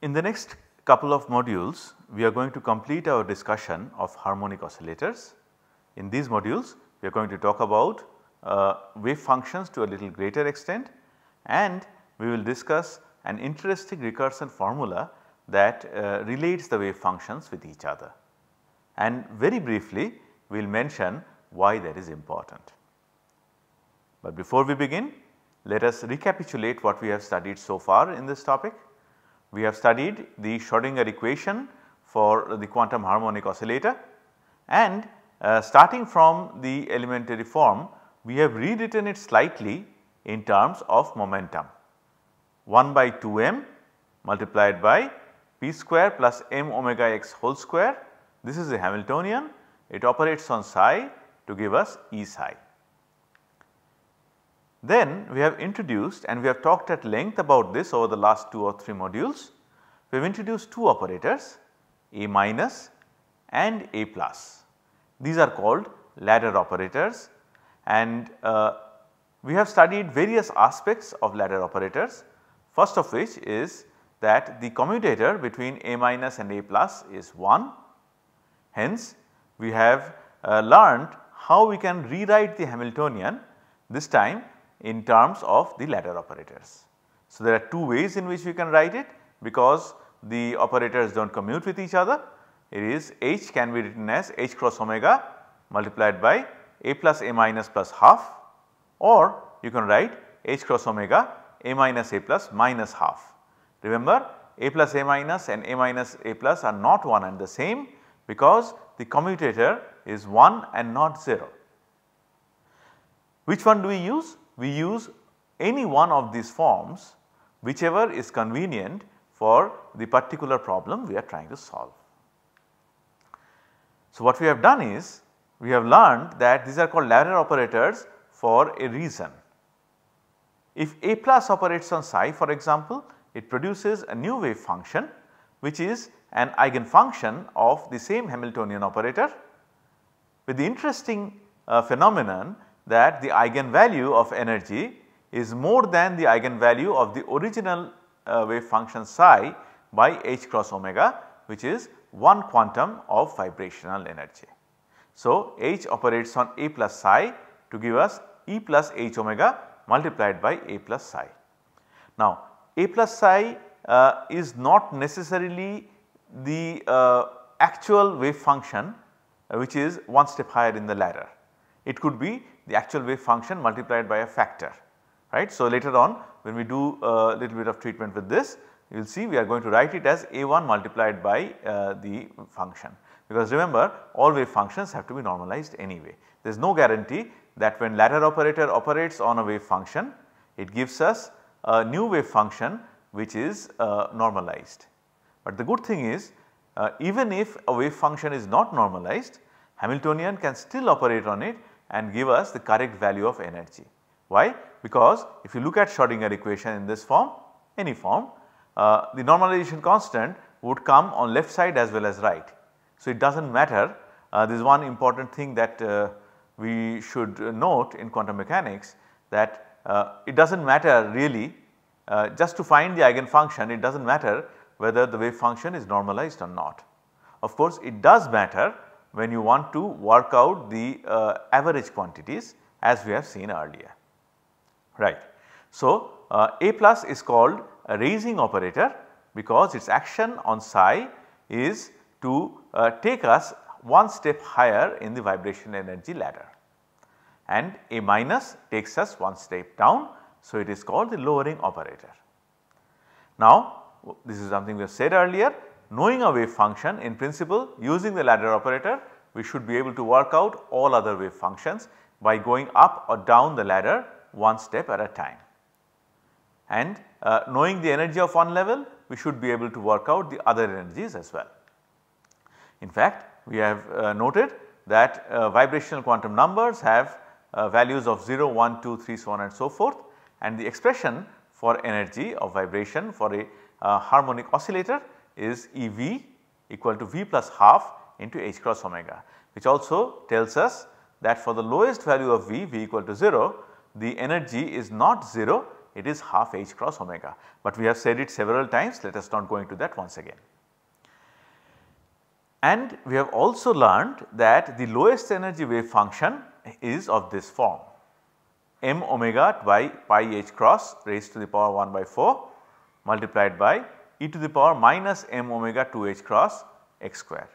In the next couple of modules, we are going to complete our discussion of harmonic oscillators. In these modules, we are going to talk about uh, wave functions to a little greater extent and we will discuss an interesting recursion formula that uh, relates the wave functions with each other. And very briefly, we will mention why that is important. But before we begin, let us recapitulate what we have studied so far in this topic. We have studied the Schrodinger equation for the quantum harmonic oscillator and uh, starting from the elementary form we have rewritten it slightly in terms of momentum 1 by 2 m multiplied by p square plus m omega x whole square this is a Hamiltonian it operates on psi to give us E psi. Then we have introduced and we have talked at length about this over the last 2 or 3 modules. We have introduced 2 operators A minus and A plus. These are called ladder operators and uh, we have studied various aspects of ladder operators. First of which is that the commutator between A minus and A plus is 1. Hence, we have uh, learned how we can rewrite the Hamiltonian this time in terms of the ladder operators. So, there are two ways in which we can write it because the operators do not commute with each other. It is h can be written as h cross omega multiplied by a plus a minus plus half or you can write h cross omega a minus a plus minus half. Remember a plus a minus and a minus a plus are not one and the same because the commutator is 1 and not 0. Which one do we use? we use any one of these forms whichever is convenient for the particular problem we are trying to solve. So, what we have done is we have learned that these are called ladder operators for a reason. If a plus operates on psi for example, it produces a new wave function which is an eigenfunction of the same Hamiltonian operator with the interesting uh, phenomenon that the eigenvalue of energy is more than the eigenvalue of the original uh, wave function psi by h cross omega which is 1 quantum of vibrational energy. So, h operates on a plus psi to give us e plus h omega multiplied by a plus psi. Now, a plus psi uh, is not necessarily the uh, actual wave function uh, which is one step higher in the ladder. It could be the actual wave function multiplied by a factor right. So, later on when we do a little bit of treatment with this you will see we are going to write it as a1 multiplied by uh, the function because remember all wave functions have to be normalized anyway. There is no guarantee that when ladder operator operates on a wave function it gives us a new wave function which is uh, normalized. But the good thing is uh, even if a wave function is not normalized Hamiltonian can still operate on it and give us the correct value of energy. Why? Because if you look at Schrodinger equation in this form, any form, uh, the normalization constant would come on left side as well as right. So, it does not matter. Uh, this is one important thing that uh, we should note in quantum mechanics that uh, it does not matter really uh, just to find the eigenfunction it does not matter whether the wave function is normalized or not. Of course, it does matter when you want to work out the uh, average quantities as we have seen earlier. Right. So, uh, A plus is called a raising operator because its action on psi is to uh, take us one step higher in the vibration energy ladder and A minus takes us one step down. So, it is called the lowering operator. Now, this is something we have said earlier Knowing a wave function in principle using the ladder operator we should be able to work out all other wave functions by going up or down the ladder one step at a time. And uh, knowing the energy of one level we should be able to work out the other energies as well. In fact, we have uh, noted that uh, vibrational quantum numbers have uh, values of 0, 1, 2, 3 so on and so forth and the expression for energy of vibration for a uh, harmonic oscillator is EV equal to V plus half into H cross omega which also tells us that for the lowest value of V, V equal to 0, the energy is not 0, it is half H cross omega, but we have said it several times let us not go into that once again. And we have also learned that the lowest energy wave function is of this form m omega by pi h cross raised to the power 1 by 4 multiplied by e to the power minus m omega 2h cross x square.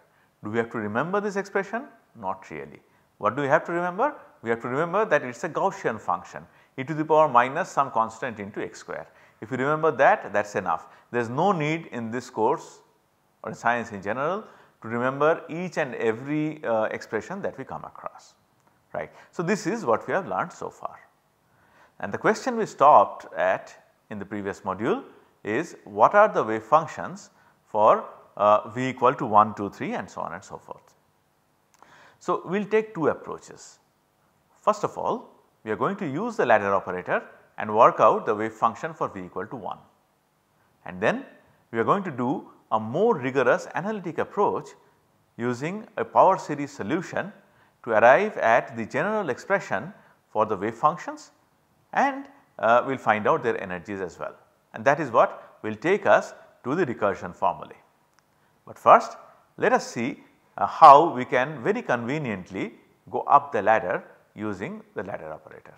Do we have to remember this expression? Not really. What do we have to remember? We have to remember that it is a Gaussian function e to the power minus some constant into x square. If you remember that that is enough. There is no need in this course or in science in general to remember each and every uh, expression that we come across right. So, this is what we have learned so far. And the question we stopped at in the previous module is what are the wave functions for uh, v equal to 1, 2, 3 and so on and so forth. So, we will take two approaches. First of all, we are going to use the ladder operator and work out the wave function for v equal to 1. And then we are going to do a more rigorous analytic approach using a power series solution to arrive at the general expression for the wave functions and uh, we will find out their energies as well and that is what will take us to the recursion formulae. But first let us see uh, how we can very conveniently go up the ladder using the ladder operator.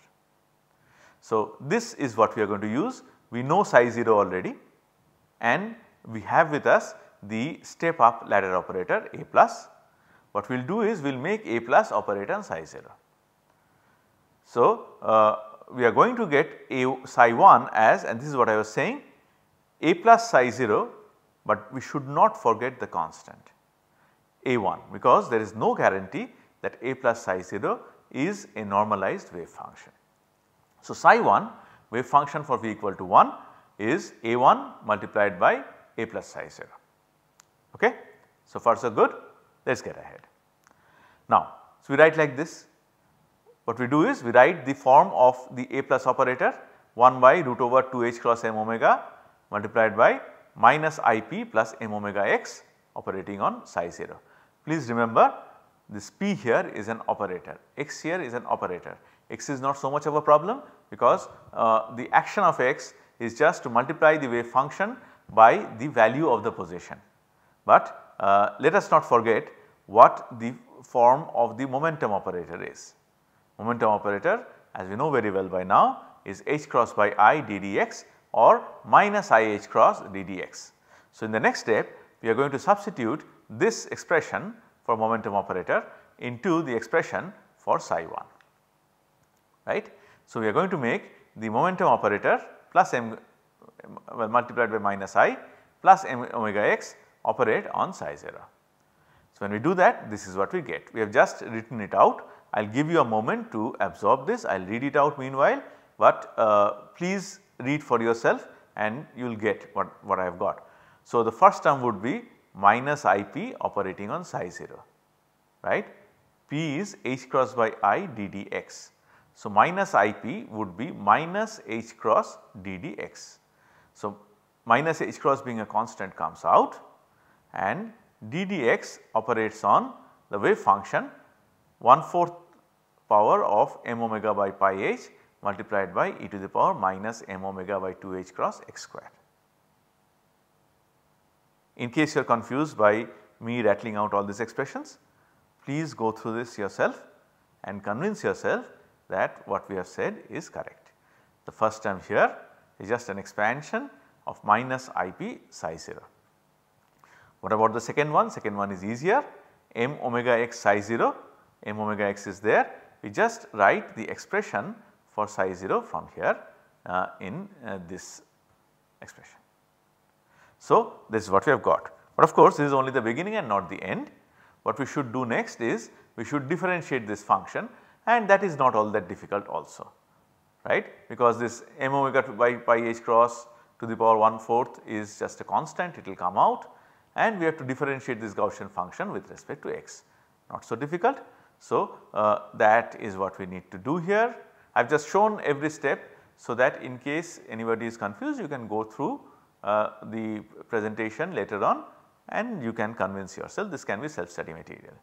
So, this is what we are going to use we know psi 0 already and we have with us the step up ladder operator A plus. What we will do is we will make A plus operator on psi 0. So, uh, we are going to get a psi 1 as and this is what I was saying a plus psi 0 but we should not forget the constant a 1 because there is no guarantee that a plus psi 0 is a normalized wave function. So, psi 1 wave function for v equal to 1 is a 1 multiplied by a plus psi 0. Okay? So, far so good let us get ahead. Now, so we write like this what we do is we write the form of the a plus operator 1 by root over 2 h cross m omega multiplied by minus i p plus m omega x operating on psi 0. Please remember this p here is an operator, x here is an operator. x is not so much of a problem because uh, the action of x is just to multiply the wave function by the value of the position. But uh, let us not forget what the form of the momentum operator is. Momentum operator as we know very well by now is h cross by i d/dx or minus i h cross ddx. So, in the next step we are going to substitute this expression for momentum operator into the expression for psi 1 right. So, we are going to make the momentum operator plus m well multiplied by minus i plus m omega x operate on psi 0. So, when we do that this is what we get we have just written it out I will give you a moment to absorb this, I will read it out meanwhile but uh, please read for yourself and you will get what, what I have got. So, the first term would be minus Ip operating on psi 0 right P is h cross by i ddx. So, minus Ip would be minus h cross ddx. So, minus h cross being a constant comes out and ddx operates on the wave function 1 fourth power of m omega by pi h multiplied by e to the power minus m omega by 2 h cross x square. In case you are confused by me rattling out all these expressions, please go through this yourself and convince yourself that what we have said is correct. The first term here is just an expansion of minus Ip psi 0. What about the second one? Second one is easier m omega x psi 0, m omega x is there we just write the expression for psi 0 from here uh, in uh, this expression. So, this is what we have got but of course, this is only the beginning and not the end. What we should do next is we should differentiate this function and that is not all that difficult also right because this m omega by pi h cross to the power 1 fourth is just a constant it will come out and we have to differentiate this Gaussian function with respect to x. Not so difficult so, uh, that is what we need to do here. I have just shown every step so that in case anybody is confused you can go through uh, the presentation later on and you can convince yourself this can be self study material.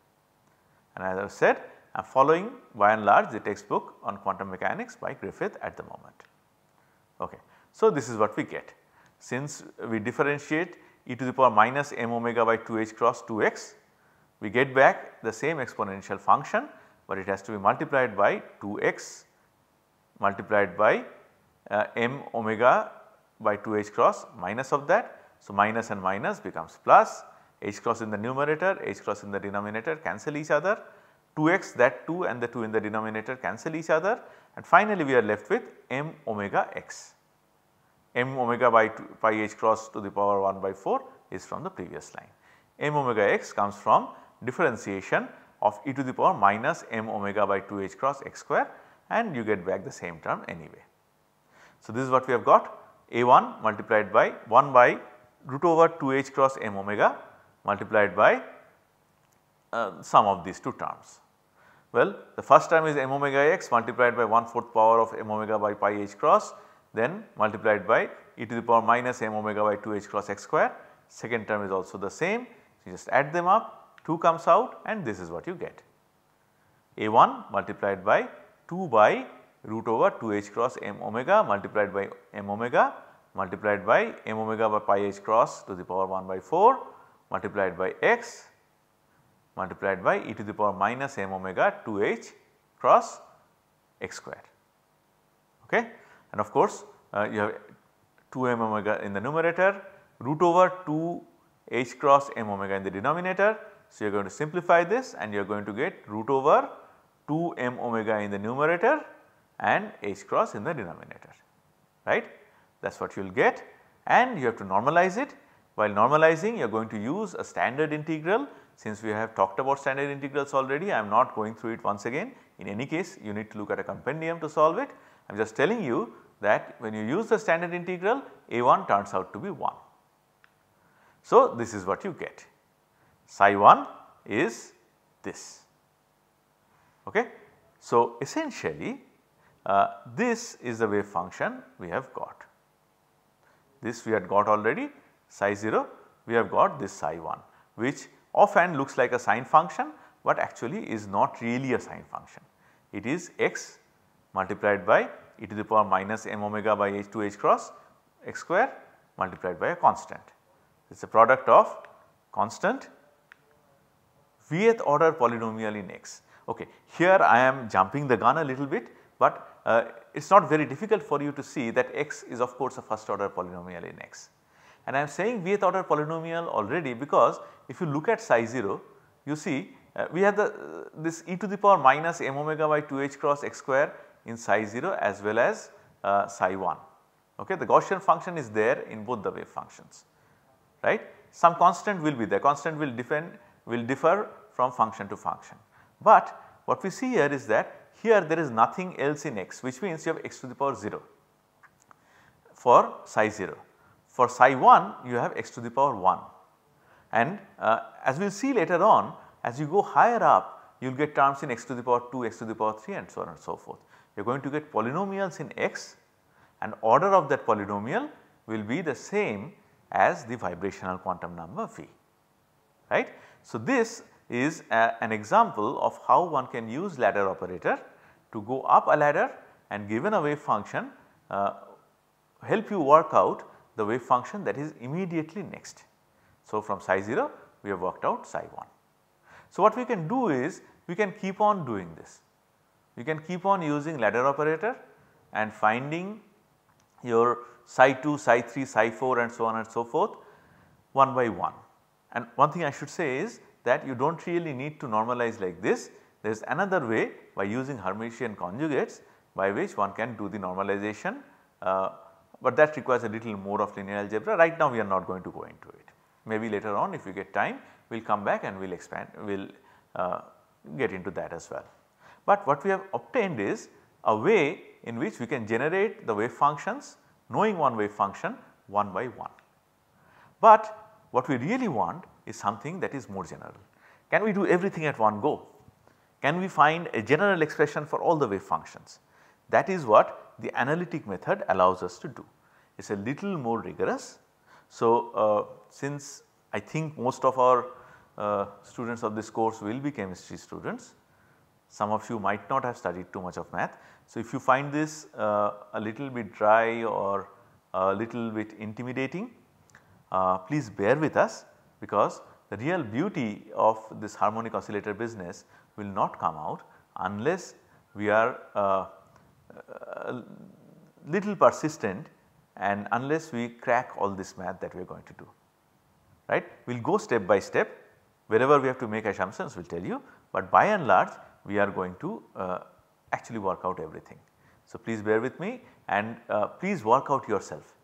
And as I have said I am following by and large the textbook on quantum mechanics by Griffith at the moment. Okay. So, this is what we get since we differentiate e to the power minus m omega by 2 h cross 2 x we get back the same exponential function but it has to be multiplied by 2x multiplied by uh, m omega by 2 h cross minus of that. So, minus and minus becomes plus h cross in the numerator, h cross in the denominator cancel each other 2x that 2 and the 2 in the denominator cancel each other and finally, we are left with m omega x m omega by 2 pi h cross to the power 1 by 4 is from the previous line. m omega x comes from differentiation of e to the power minus m omega by 2 h cross x square and you get back the same term anyway. So, this is what we have got a1 multiplied by 1 by root over 2 h cross m omega multiplied by uh, sum of these two terms. Well, the first term is m omega x multiplied by 1 fourth power of m omega by pi h cross then multiplied by e to the power minus m omega by 2 h cross x square. Second term is also the same. So, you just add them up 2 comes out and this is what you get. A1 multiplied by 2 by root over 2 h cross m omega multiplied by m omega multiplied by m omega by pi h cross to the power 1 by 4 multiplied by x multiplied by e to the power minus m omega 2 h cross x square. Okay. And of course, uh, you have 2 m omega in the numerator root over 2 h cross m omega in the denominator so, you are going to simplify this and you are going to get root over 2 m omega in the numerator and h cross in the denominator right that is what you will get and you have to normalize it. While normalizing you are going to use a standard integral since we have talked about standard integrals already I am not going through it once again in any case you need to look at a compendium to solve it I am just telling you that when you use the standard integral a1 turns out to be 1. So, this is what you get psi 1 is this. Okay. So, essentially uh, this is the wave function we have got. This we had got already psi 0 we have got this psi 1 which often looks like a sine function but actually is not really a sine function. It is x multiplied by e to the power minus m omega by h 2 h cross x square multiplied by a constant. It is a product of constant vth order polynomial in x. Okay. Here I am jumping the gun a little bit, but uh, it is not very difficult for you to see that x is of course a first order polynomial in x. And I am saying vth order polynomial already because if you look at psi 0 you see uh, we have the uh, this e to the power minus m omega by 2 h cross x square in psi 0 as well as psi uh, 1. Okay. The Gaussian function is there in both the wave functions right. Some constant will be there constant will depend will differ from function to function. But what we see here is that here there is nothing else in x which means you have x to the power 0 for psi 0. For psi 1 you have x to the power 1 and uh, as we will see later on as you go higher up you will get terms in x to the power 2, x to the power 3 and so on and so forth. You are going to get polynomials in x and order of that polynomial will be the same as the vibrational quantum number phi right. So, this is a, an example of how one can use ladder operator to go up a ladder and given a wave function uh, help you work out the wave function that is immediately next. So, from psi 0 we have worked out psi 1. So, what we can do is we can keep on doing this. We can keep on using ladder operator and finding your psi 2, psi 3, psi 4 and so on and so forth one by one. And one thing I should say is that you do not really need to normalize like this. There is another way by using Hermitian conjugates by which one can do the normalization, uh, but that requires a little more of linear algebra. Right now we are not going to go into it. Maybe later on if we get time we will come back and we will expand, we will uh, get into that as well. But what we have obtained is a way in which we can generate the wave functions knowing one wave function one by one. But what we really want is something that is more general. Can we do everything at one go? Can we find a general expression for all the wave functions? That is what the analytic method allows us to do. It is a little more rigorous. So, uh, since I think most of our uh, students of this course will be chemistry students, some of you might not have studied too much of math. So, if you find this uh, a little bit dry or a little bit intimidating, uh, please bear with us because the real beauty of this harmonic oscillator business will not come out unless we are uh, uh, little persistent and unless we crack all this math that we are going to do right. We will go step by step wherever we have to make assumptions we will tell you but by and large we are going to uh, actually work out everything. So, please bear with me and uh, please work out yourself.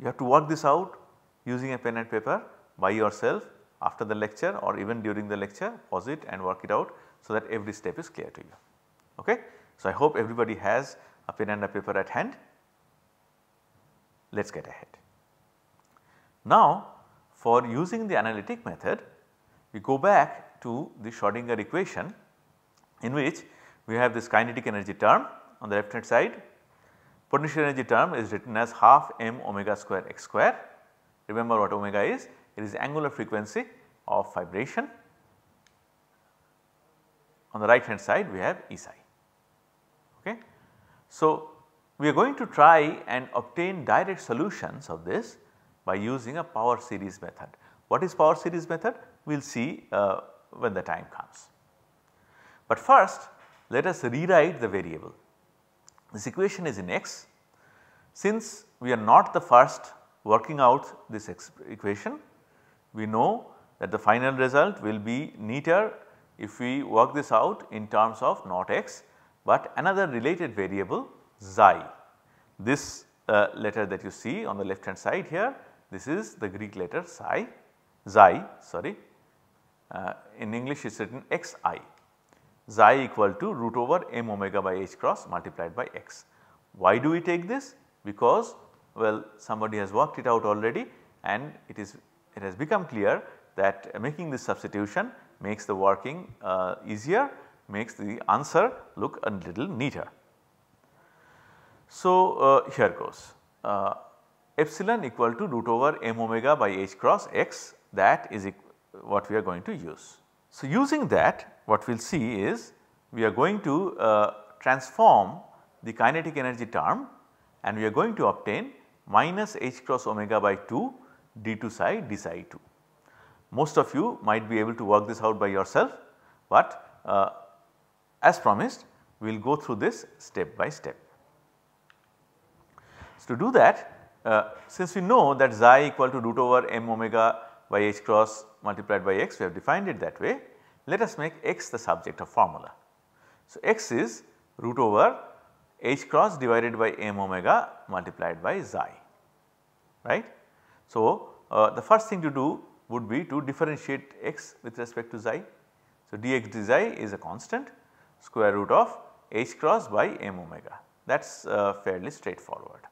You have to work this out using a pen and paper by yourself after the lecture or even during the lecture pause it and work it out so that every step is clear to you. Okay? So, I hope everybody has a pen and a paper at hand. Let us get ahead. Now, for using the analytic method we go back to the Schrodinger equation in which we have this kinetic energy term on the left hand side potential energy term is written as half m omega square x square Remember what omega is, it is angular frequency of vibration. On the right hand side we have Esai. Okay. So, we are going to try and obtain direct solutions of this by using a power series method. What is power series method? We will see uh, when the time comes. But first let us rewrite the variable. This equation is in x. Since we are not the first working out this equation, we know that the final result will be neater if we work this out in terms of not x, but another related variable xi. This uh, letter that you see on the left hand side here, this is the Greek letter psi, xi sorry, uh, in English it is written xi, xi equal to root over m omega by h cross multiplied by x. Why do we take this? Because well somebody has worked it out already and it is it has become clear that making this substitution makes the working uh, easier makes the answer look a little neater. So uh, here goes uh, epsilon equal to root over m omega by h cross x that is what we are going to use. So using that what we will see is we are going to uh, transform the kinetic energy term and we are going to obtain minus h cross omega by 2 d2 psi d psi 2. Most of you might be able to work this out by yourself, but uh, as promised we will go through this step by step. So, to do that uh, since we know that xi equal to root over m omega by h cross multiplied by x we have defined it that way, let us make x the subject of formula. So, x is root over h cross divided by m omega multiplied by xi right. So, uh, the first thing to do would be to differentiate x with respect to xi. So, dx dxi is a constant square root of h cross by m omega that is uh, fairly straightforward.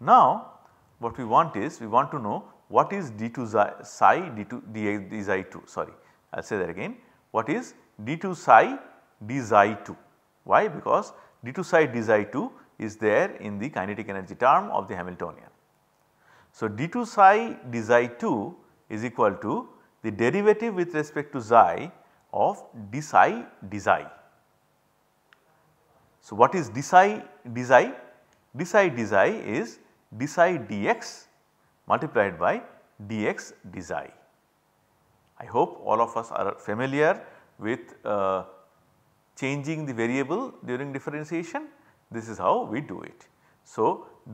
Now, what we want is we want to know what is d2 psi d2 dx dxi 2 sorry I will say that again what is d2 psi d xi 2 why because d2 psi dψ2 is there in the kinetic energy term of the Hamiltonian. So, d2 psi dψ2 is equal to the derivative with respect to psi of d psi psi. So, what is d psi psi? d psi psi is d psi dx multiplied by dx psi. I hope all of us are familiar with uh, changing the variable during differentiation this is how we do it. So,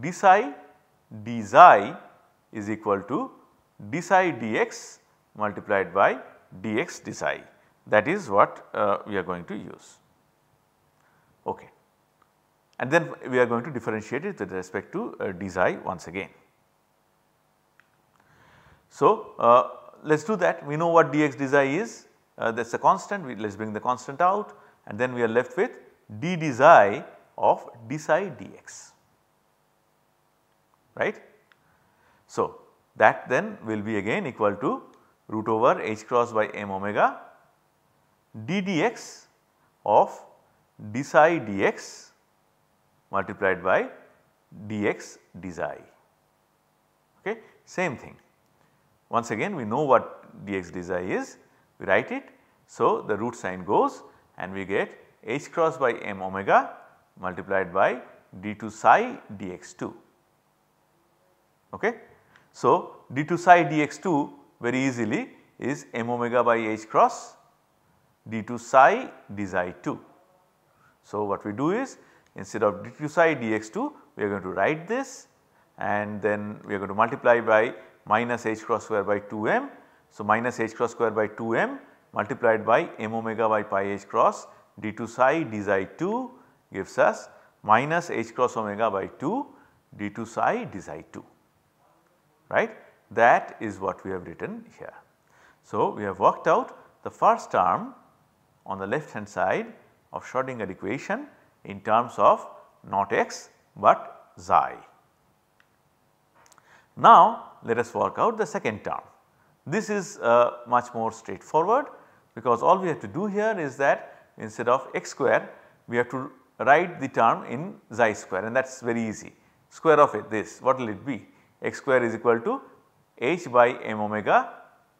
d psi d xi is equal to d psi dx multiplied by dx d psi that is what uh, we are going to use. Okay. And then we are going to differentiate it with respect to uh, d psi once again. So, uh, let us do that we know what dx d psi is uh, that is a constant we let us bring the constant out and then we are left with d desi of d psi dx right. So, that then will be again equal to root over h cross by m omega d dx of d psi dx multiplied by dx desi okay same thing once again we know what dx desi is we write it so the root sign goes and we get h cross by m omega multiplied by d2 psi dx2. Okay. So, d2 psi dx2 very easily is m omega by h cross d2 psi dxi2. So, what we do is instead of d2 psi dx2 we are going to write this and then we are going to multiply by minus h cross square by 2m. So, minus h cross square by 2m multiplied by m omega by pi h cross d2 psi d psi 2 gives us minus h cross omega by 2 d2 psi d psi 2 right that is what we have written here. So, we have worked out the first term on the left hand side of Schrodinger equation in terms of not x but xi. Now, let us work out the second term. This is uh, much more straightforward because all we have to do here is that instead of x square we have to write the term in xi square and that is very easy. Square of it this what will it be x square is equal to h by m omega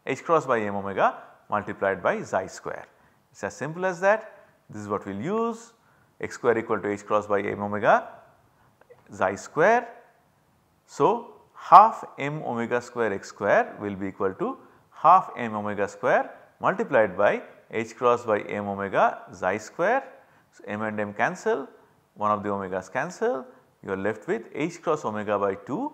h cross by m omega multiplied by xi square. It is as simple as that this is what we will use x square equal to h cross by m omega xi square. So, half m omega square x square will be equal to half m omega square multiplied by h cross by m omega xi square. So, m and m cancel, one of the omegas cancel, you are left with h cross omega by 2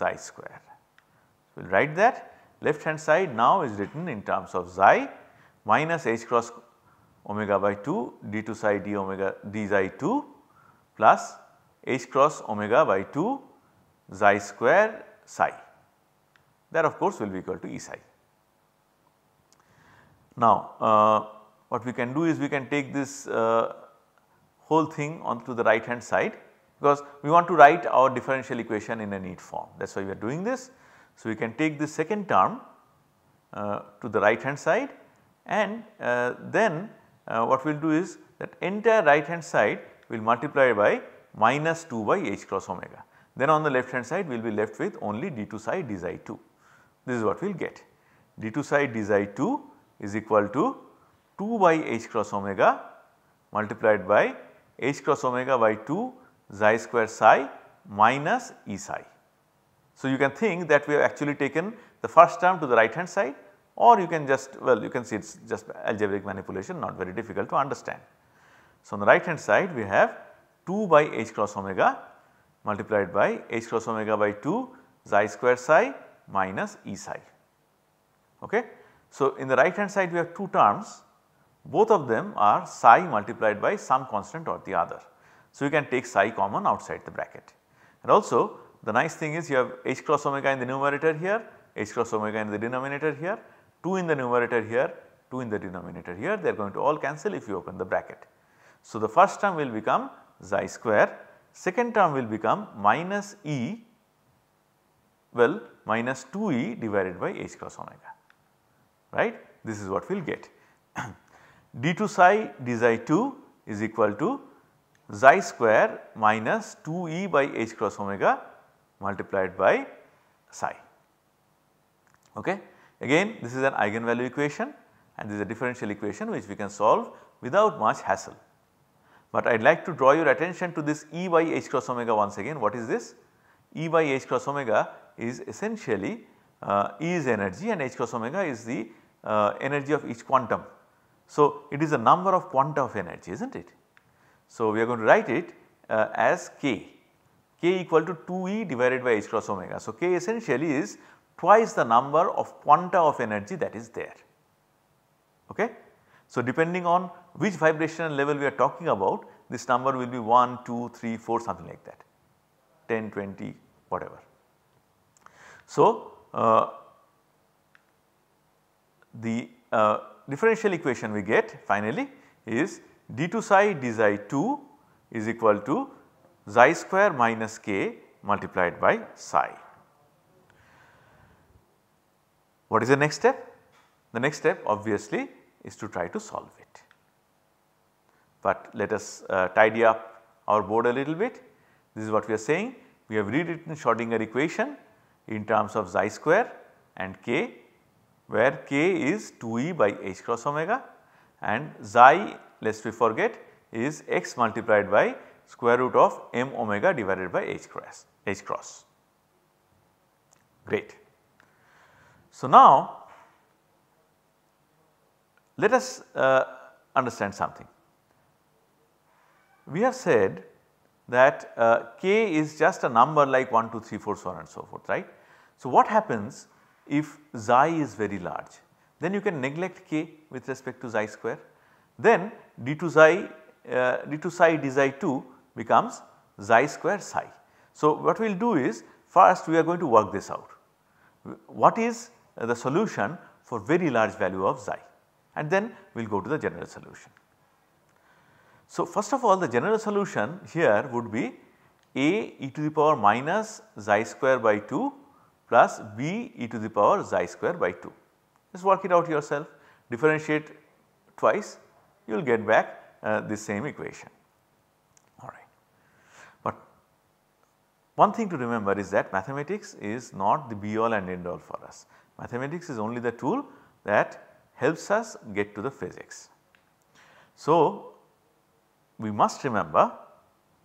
xi square. So, we will write that left hand side now is written in terms of xi minus h cross omega by 2 d 2 psi d omega d xi 2 plus h cross omega by 2 xi square psi that of course will be equal to E psi. Now uh, what we can do is we can take this uh, whole thing onto the right hand side because we want to write our differential equation in a neat form that is why we are doing this. So, we can take the second term uh, to the right hand side and uh, then uh, what we will do is that entire right hand side will multiply by minus 2 by h cross omega. Then on the left hand side we will be left with only d 2 psi d psi 2. This is what we will get d 2 psi d psi 2 is equal to 2 by h cross omega multiplied by h cross omega by 2 xi square psi minus E psi. So, you can think that we have actually taken the first term to the right hand side or you can just well you can see it is just algebraic manipulation not very difficult to understand. So, on the right hand side we have 2 by h cross omega multiplied by h cross omega by 2 xi square psi minus E psi. Okay. So, in the right hand side we have two terms both of them are psi multiplied by some constant or the other. So, you can take psi common outside the bracket and also the nice thing is you have h cross omega in the numerator here, h cross omega in the denominator here, 2 in the numerator here, 2 in the denominator here they are going to all cancel if you open the bracket. So, the first term will become xi square, second term will become minus e well minus 2e divided by h cross omega right. This is what we will get. d2 psi dxi2 is equal to xi square minus 2e by h cross omega multiplied by psi. Okay. Again this is an eigenvalue equation and this is a differential equation which we can solve without much hassle. But I would like to draw your attention to this E by h cross omega once again what is this? E by h cross omega is essentially uh, E is energy and h cross omega is the uh, energy of each quantum. So, it is a number of quanta of energy is not it. So, we are going to write it uh, as k, k equal to 2e divided by h cross omega. So, k essentially is twice the number of quanta of energy that is there. Okay? So, depending on which vibrational level we are talking about this number will be 1, 2, 3, 4 something like that 10, 20 whatever. So, uh, the uh, differential equation we get finally is d2 psi d psi 2 is equal to psi square minus k multiplied by psi. What is the next step? The next step obviously is to try to solve it. But let us uh, tidy up our board a little bit. This is what we are saying. We have rewritten Schrodinger equation in terms of psi square and k where k is 2e by h cross omega and xi lest we forget is x multiplied by square root of m omega divided by h cross h cross. Great. So now let us uh, understand something. We have said that uh, k is just a number like 1, 2, 3, 4, so on and so forth right. So what happens if xi is very large then you can neglect k with respect to xi square. Then d to xi uh, d to psi d xi 2 becomes xi square psi. So, what we will do is first we are going to work this out. What is the solution for very large value of xi and then we will go to the general solution. So, first of all the general solution here would be a e to the power minus xi square by 2 plus b e to the power xi square by 2. Just work it out yourself, differentiate twice, you will get back uh, the same equation. All right. But one thing to remember is that mathematics is not the be all and end all for us. Mathematics is only the tool that helps us get to the physics. So, we must remember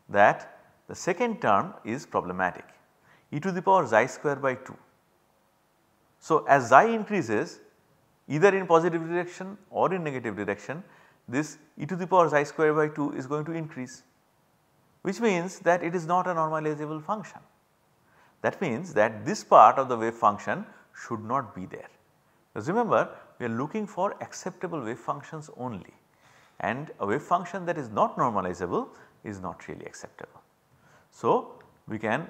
that the second term is problematic e to the power xi square by 2. So, as xi increases either in positive direction or in negative direction this e to the power xi square by 2 is going to increase which means that it is not a normalizable function. That means that this part of the wave function should not be there. Because remember we are looking for acceptable wave functions only and a wave function that is not normalizable is not really acceptable. So, we can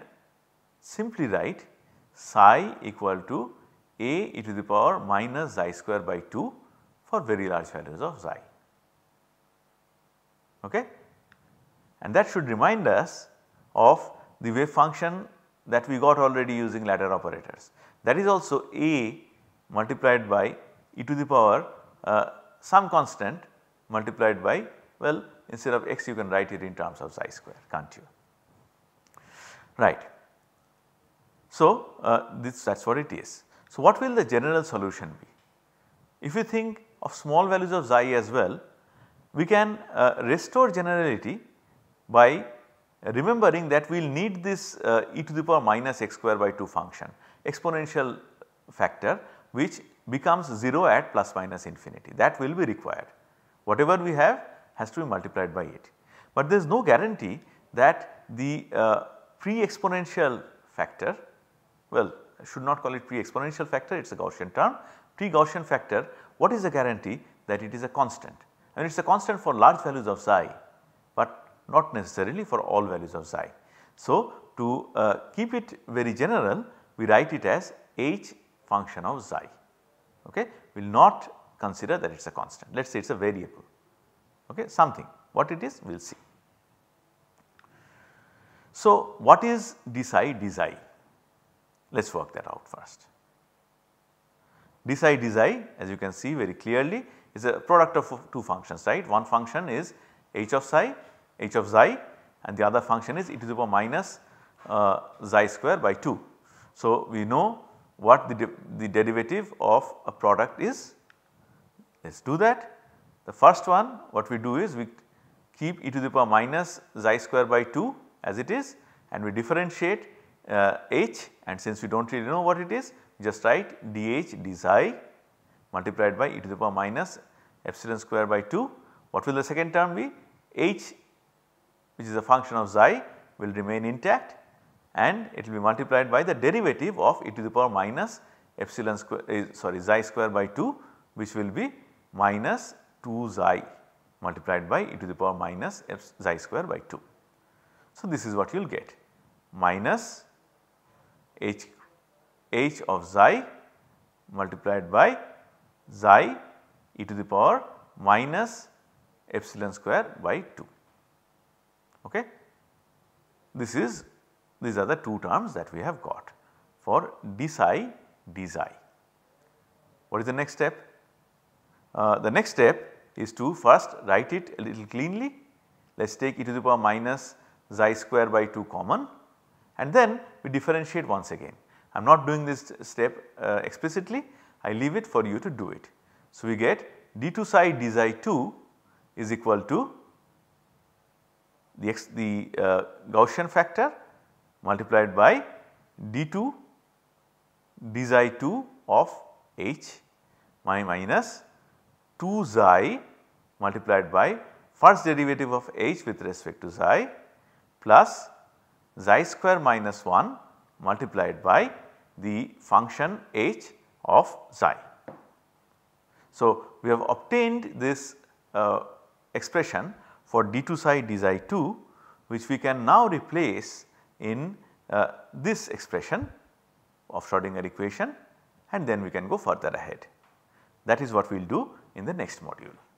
Simply write psi equal to a e to the power minus xi square by 2 for very large values of xi. Okay? And that should remind us of the wave function that we got already using ladder operators. That is also a multiplied by e to the power uh, some constant multiplied by well instead of x you can write it in terms of psi square can't you. Right. So, uh, this that is what it is. So, what will the general solution be? If you think of small values of xi as well, we can uh, restore generality by remembering that we will need this uh, e to the power minus x square by 2 function exponential factor which becomes 0 at plus minus infinity that will be required. Whatever we have has to be multiplied by it. But there is no guarantee that the uh, pre exponential factor well, I should not call it pre-exponential factor, it is a Gaussian term. Pre-Gaussian factor, what is the guarantee? That it is a constant and it is a constant for large values of psi, but not necessarily for all values of psi. So, to uh, keep it very general, we write it as h function of psi, okay. We will not consider that it is a constant, let us say it is a variable, okay, something. What it is, we will see. So, what is d psi d psi? Let us work that out first. Desi desi as you can see very clearly is a product of two functions right. One function is h of psi, h of xi and the other function is e to the power minus uh, xi square by 2. So, we know what the, de the derivative of a product is. Let us do that. The first one what we do is we keep e to the power minus xi square by 2 as it is and we differentiate uh, H and since we do not really know what it is just write dH dψ multiplied by e to the power minus epsilon square by 2. What will the second term be? H which is a function of xi will remain intact and it will be multiplied by the derivative of e to the power minus epsilon square uh, sorry xi square by 2 which will be minus 2 xi multiplied by e to the power minus xi square by 2. So, this is what you will get minus h, h of xi multiplied by xi e to the power minus epsilon square by 2. Okay. This is these are the two terms that we have got for d psi d xi. What is the next step? Uh, the next step is to first write it a little cleanly. Let us take e to the power minus xi square by 2 common and then we differentiate once again. I am not doing this step uh, explicitly, I leave it for you to do it. So, we get d2 psi d psi 2 is equal to the, x, the uh, Gaussian factor multiplied by d2 d psi 2 of h my minus 2 psi multiplied by first derivative of h with respect to psi plus xi square minus 1 multiplied by the function h of xi. So, we have obtained this uh, expression for d2 psi d 2 which we can now replace in uh, this expression of Schrodinger equation and then we can go further ahead. That is what we will do in the next module.